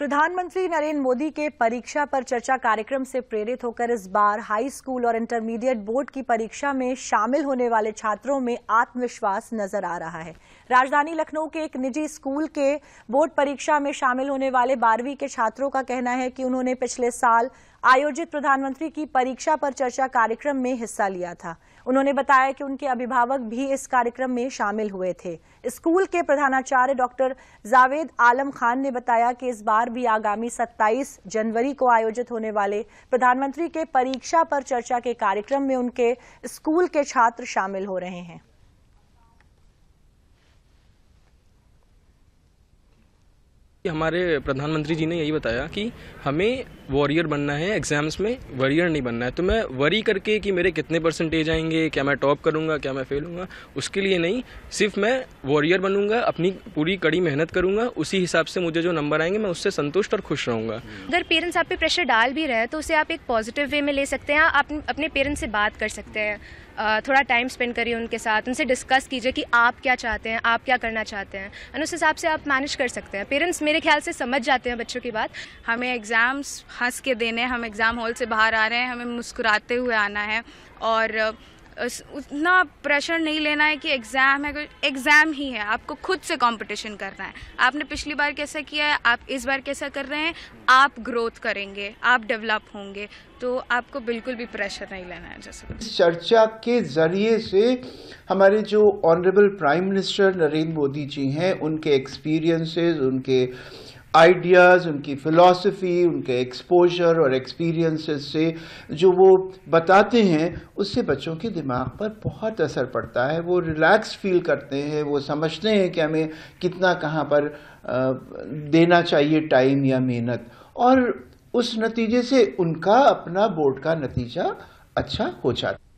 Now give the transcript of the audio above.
प्रधानमंत्री नरेंद्र मोदी के परीक्षा पर चर्चा कार्यक्रम से प्रेरित होकर इस बार हाई स्कूल और इंटरमीडिएट बोर्ड की परीक्षा में शामिल होने वाले छात्रों में आत्मविश्वास नजर आ रहा है राजधानी लखनऊ के एक निजी स्कूल के बोर्ड परीक्षा में शामिल होने वाले बारहवीं के छात्रों का कहना है कि उन्होंने पिछले साल आयोजित प्रधानमंत्री की परीक्षा पर चर्चा कार्यक्रम में हिस्सा लिया था उन्होंने बताया कि उनके अभिभावक भी इस कार्यक्रम में शामिल हुए थे स्कूल के प्रधानाचार्य डॉक्टर जावेद आलम खान ने बताया कि इस बार भी आगामी 27 जनवरी को आयोजित होने वाले प्रधानमंत्री के परीक्षा पर चर्चा के कार्यक्रम में उनके स्कूल के छात्र शामिल हो रहे हैं हमारे प्रधानमंत्री जी ने यही बताया कि हमें वॉरियर बनना है एग्जाम्स में वॉरियर नहीं बनना है तो मैं वरी करके कि मेरे कितने परसेंटेज आएंगे क्या मैं टॉप करूंगा क्या मैं फेल हूँगा उसके लिए नहीं सिर्फ मैं वॉरियर बनूंगा अपनी पूरी कड़ी मेहनत करूंगा उसी हिसाब से मुझे जो नंबर आएंगे मैं उससे संतुष्ट और खुश रहूँगा अगर पेरेंट्स आप पे प्रेशर डाल भी रहे हैं तो उसे आप एक पॉजिटिव वे में ले सकते हैं आप अपने पेरेंट्स से बात कर सकते हैं थोड़ा टाइम स्पेंड करिए उनके साथ उनसे डिस्कस कीजिए कि आप क्या चाहते हैं आप क्या करना चाहते हैं एंड उस हिसाब से आप मैनेज कर सकते हैं पेरेंट्स मेरे ख्याल से समझ जाते हैं बच्चों की बात हमें एग्ज़ाम्स हंस के देने हम एग्ज़ाम हॉल से बाहर आ रहे हैं हमें मुस्कुराते हुए आना है और उतना प्रेशर नहीं लेना है कि एग्ज़ाम है एग्ज़ाम ही है आपको खुद से कंपटीशन करना है आपने पिछली बार कैसा किया है आप इस बार कैसा कर रहे हैं आप ग्रोथ करेंगे आप डेवलप होंगे तो आपको बिल्कुल भी प्रेशर नहीं लेना है जैसे इस चर्चा के जरिए से हमारे जो honourable prime minister Narendra Modi ji हैं उनके एक्सपीरियंसेस उनके आइडियाज़ उनकी फ़िलासफ़ी उनके एक्सपोजर और एक्सपीरियंसेस से जो वो बताते हैं उससे बच्चों के दिमाग पर बहुत असर पड़ता है वो रिलैक्स फील करते हैं वो समझते हैं कि हमें कितना कहाँ पर देना चाहिए टाइम या मेहनत और उस नतीजे से उनका अपना बोर्ड का नतीजा अच्छा हो जाता है